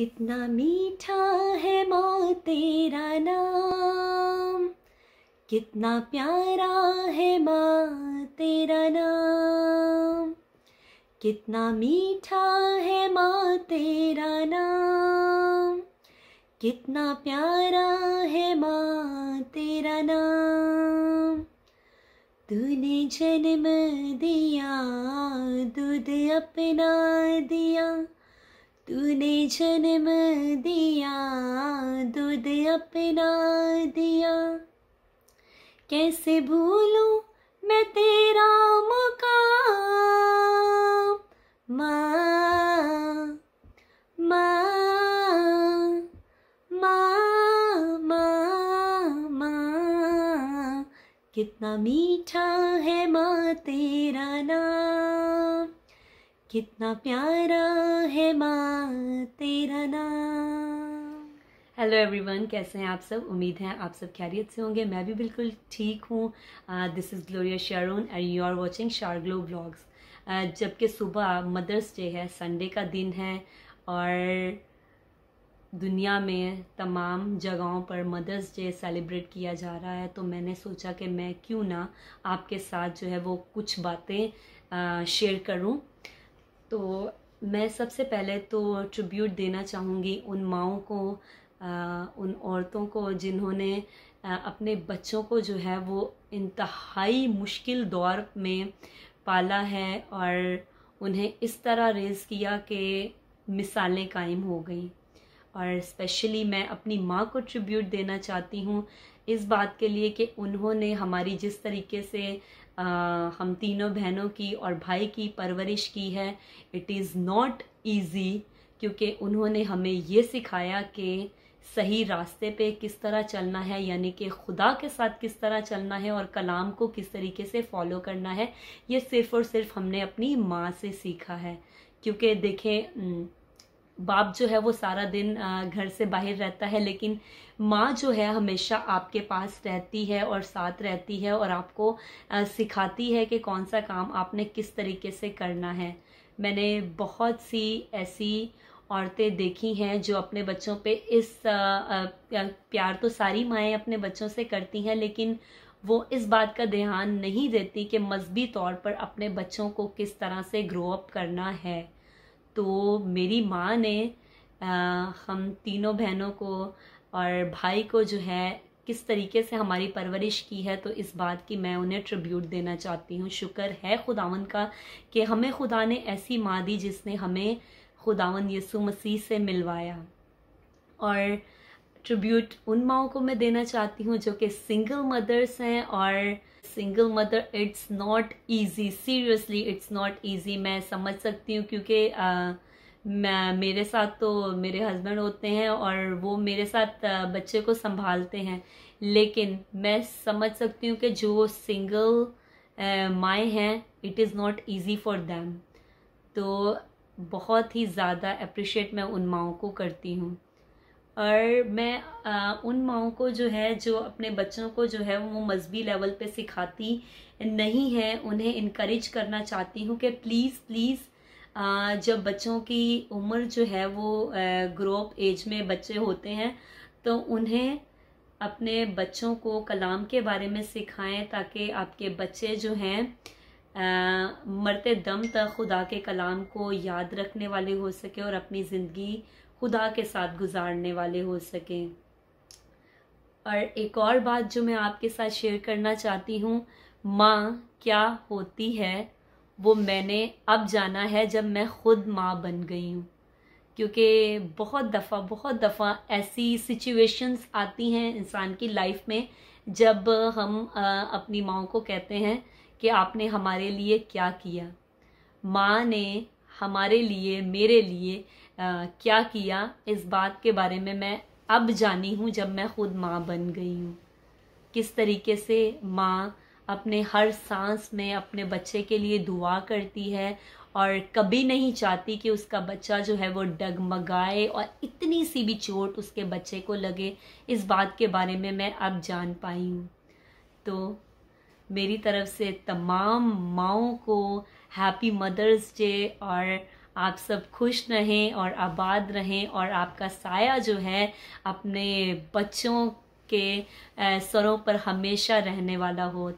कितना मीठा है माँ तेरा नाम कितना प्यारा है माँ तेरा नाम कितना मीठा है माँ तेरा नाम कितना प्यारा है माँ तेरा नाम तूने जन्म दिया दूध अपना दिया तूने जन्म दिया दूध अपना दिया कैसे भूलूं मैं तेरा मुकाम माँ माँ माँ माँ माँ कितना मीठा है माँ तेरा नाम कितना प्यारा है माँ तेरा नाम हेलो एवरीवन कैसे हैं आप सब उम्मीद है आप सब खैरियत से होंगे मैं भी बिल्कुल ठीक हूँ this is Gloria Sharon and you are watching Sharglo blogs जबकि सुबह मदर्स डे है संडे का दिन है और दुनिया में तमाम जगहों पर मदर्स डे सेलिब्रेट किया जा रहा है तो मैंने सोचा कि मैं क्यों ना आपके साथ जो है वो कुछ बातें शेयर uh, करूं तो मैं सबसे पहले तो ट्रिब्यूट देना चाहूँगी उन माओ को उन औरतों को जिन्होंने अपने बच्चों को जो है वो इंतहाई मुश्किल दौर में पाला है और उन्हें इस तरह रेज़ किया कि मिसालें कायम हो गई और स्पेशली मैं अपनी माँ को ट्रिब्यूट देना चाहती हूँ इस बात के लिए कि उन्होंने हमारी जिस तरीके से आ, हम तीनों बहनों की और भाई की परवरिश की है इट इज़ नॉट ईज़ी क्योंकि उन्होंने हमें ये सिखाया कि सही रास्ते पे किस तरह चलना है यानी कि खुदा के साथ किस तरह चलना है और कलाम को किस तरीके से फॉलो करना है ये सिर्फ़ और सिर्फ हमने अपनी माँ से सीखा है क्योंकि देखें बाप जो है वो सारा दिन घर से बाहर रहता है लेकिन माँ जो है हमेशा आपके पास रहती है और साथ रहती है और आपको सिखाती है कि कौन सा काम आपने किस तरीके से करना है मैंने बहुत सी ऐसी औरतें देखी हैं जो अपने बच्चों पे इस प्यार तो सारी माएँ अपने बच्चों से करती हैं लेकिन वो इस बात का ध्यान नहीं देती कि मजहबी तौर पर अपने बच्चों को किस तरह से ग्रो अप करना है तो मेरी माँ ने आ, हम तीनों बहनों को और भाई को जो है किस तरीके से हमारी परवरिश की है तो इस बात की मैं उन्हें ट्रिब्यूट देना चाहती हूँ शुक्र है खुदावन का कि हमें खुदा ने ऐसी माँ दी जिसने हमें खुदावन यसु मसीह से मिलवाया और ट्रिब्यूट उन माओ को मैं देना चाहती हूँ जो कि सिंगल मदर्स हैं और single mother it's not easy seriously it's not easy मैं समझ सकती हूँ क्योंकि मैं मेरे साथ तो मेरे हस्बैंड होते हैं और वो मेरे साथ बच्चे को संभालते हैं लेकिन मैं समझ सकती हूँ कि जो सिंगल माए हैं it is not easy for them तो बहुत ही ज़्यादा अप्रिशिएट मैं उन माओ को करती हूँ और मैं आ, उन माओ को जो है जो अपने बच्चों को जो है वो मजहबी लेवल पे सिखाती नहीं है उन्हें इनक्रेज करना चाहती हूँ कि प्लीज़ प्लीज़ जब बच्चों की उम्र जो है वो ग्रोप एज में बच्चे होते हैं तो उन्हें अपने बच्चों को कलाम के बारे में सिखाएं ताकि आपके बच्चे जो हैं मरते दम तक खुदा के कलाम को याद रखने वाले हो सके और अपनी ज़िंदगी खुदा के साथ गुजारने वाले हो सकें और एक और बात जो मैं आपके साथ शेयर करना चाहती हूँ माँ क्या होती है वो मैंने अब जाना है जब मैं खुद माँ बन गई हूँ क्योंकि बहुत दफ़ा बहुत दफ़ा ऐसी सिचुएशंस आती हैं इंसान की लाइफ में जब हम अपनी माँ को कहते हैं कि आपने हमारे लिए क्या किया माँ ने हमारे लिए मेरे लिए आ, क्या किया इस बात के बारे में मैं अब जानी हूँ जब मैं खुद माँ बन गई हूँ किस तरीके से माँ अपने हर सांस में अपने बच्चे के लिए दुआ करती है और कभी नहीं चाहती कि उसका बच्चा जो है वो डगमगाए और इतनी सी भी चोट उसके बच्चे को लगे इस बात के बारे में मैं अब जान पाई हूँ तो मेरी तरफ से तमाम माओ को हैप्पी मदर्स डे और आप सब खुश रहें और आबाद रहें और आपका साया जो है अपने बच्चों के सरों पर हमेशा रहने वाला हो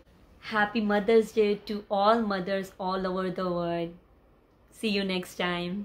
happy mother's day to all mothers all over the world see you next time